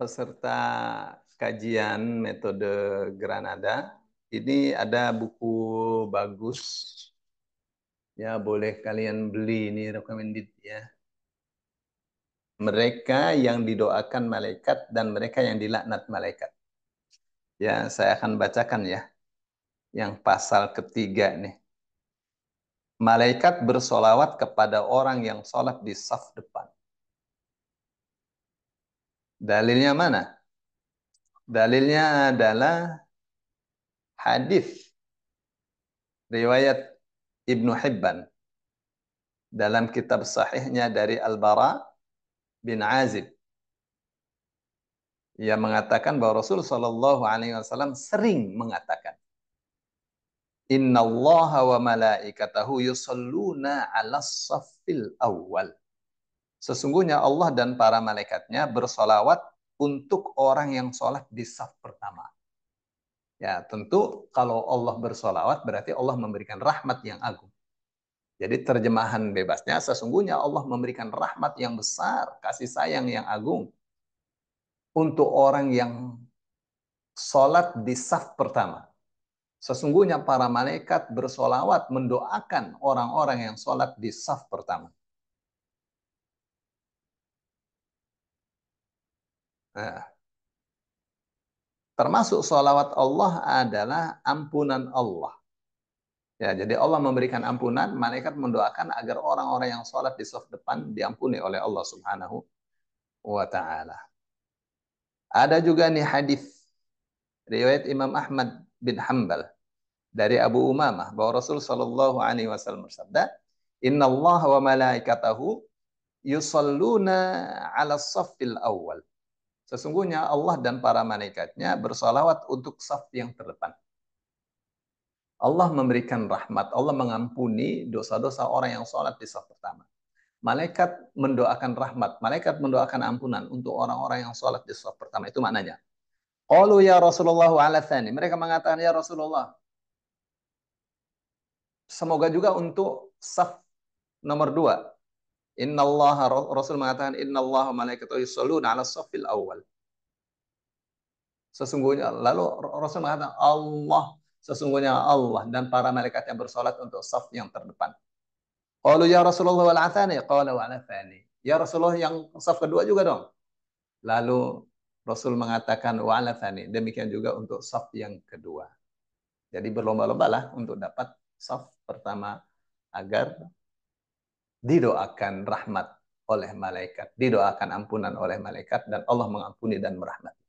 peserta kajian metode Granada. Ini ada buku bagus. Ya, boleh kalian beli ini recommended ya. Mereka yang didoakan malaikat dan mereka yang dilaknat malaikat. Ya, saya akan bacakan ya. Yang pasal ketiga nih. Malaikat bersolawat kepada orang yang sholat di saf depan Dalilnya mana? Dalilnya adalah hadis riwayat Ibnu Hibban dalam kitab sahihnya dari Al-Bara bin Azib ia mengatakan bahwa Rasul Shallallahu Alaihi Wasallam sering mengatakan Inna Allah wa malaikatahu yusalluna ala safil awal Sesungguhnya Allah dan para malaikatnya bersolawat untuk orang yang sholat di saf pertama. Ya tentu kalau Allah bersolawat berarti Allah memberikan rahmat yang agung. Jadi terjemahan bebasnya sesungguhnya Allah memberikan rahmat yang besar, kasih sayang yang agung untuk orang yang sholat di saf pertama. Sesungguhnya para malaikat bersolawat mendoakan orang-orang yang sholat di saf pertama. Nah, termasuk sholawat Allah adalah ampunan Allah. Ya, jadi Allah memberikan ampunan, malaikat mendoakan agar orang-orang yang sholat di soft depan diampuni oleh Allah Subhanahu wa taala. Ada juga nih hadis riwayat Imam Ahmad bin Hambal dari Abu Umamah bahwa Rasul Shallallahu alaihi wasallam bersabda, "Inna Allah wa malaikatahu yusalluna 'ala saffil awal." Sesungguhnya Allah dan para malaikatnya bersalawat untuk saf yang terdepan. Allah memberikan rahmat, Allah mengampuni dosa-dosa orang yang sholat di saf pertama. Malaikat mendoakan rahmat, malaikat mendoakan ampunan untuk orang-orang yang sholat di saf pertama. Itu maknanya. Qalu ya Rasulullah ala Mereka mengatakan, ya Rasulullah, semoga juga untuk saf nomor dua. Inna Allah Rasul mengatakan Inna Allah malaikatahu yusholluna 'ala shafil awal. Sesungguhnya lalu Rasul mengatakan Allah sesungguhnya Allah dan para malaikat yang bersolat untuk saf yang terdepan. Qalu ya Rasulullah wal athani qala Ya Rasulullah yang saf kedua juga dong. Lalu Rasul mengatakan walatani Demikian juga untuk saf yang kedua. Jadi berlomba-lombalah untuk dapat saf pertama agar didoakan rahmat oleh malaikat, didoakan ampunan oleh malaikat dan Allah mengampuni dan merahmat.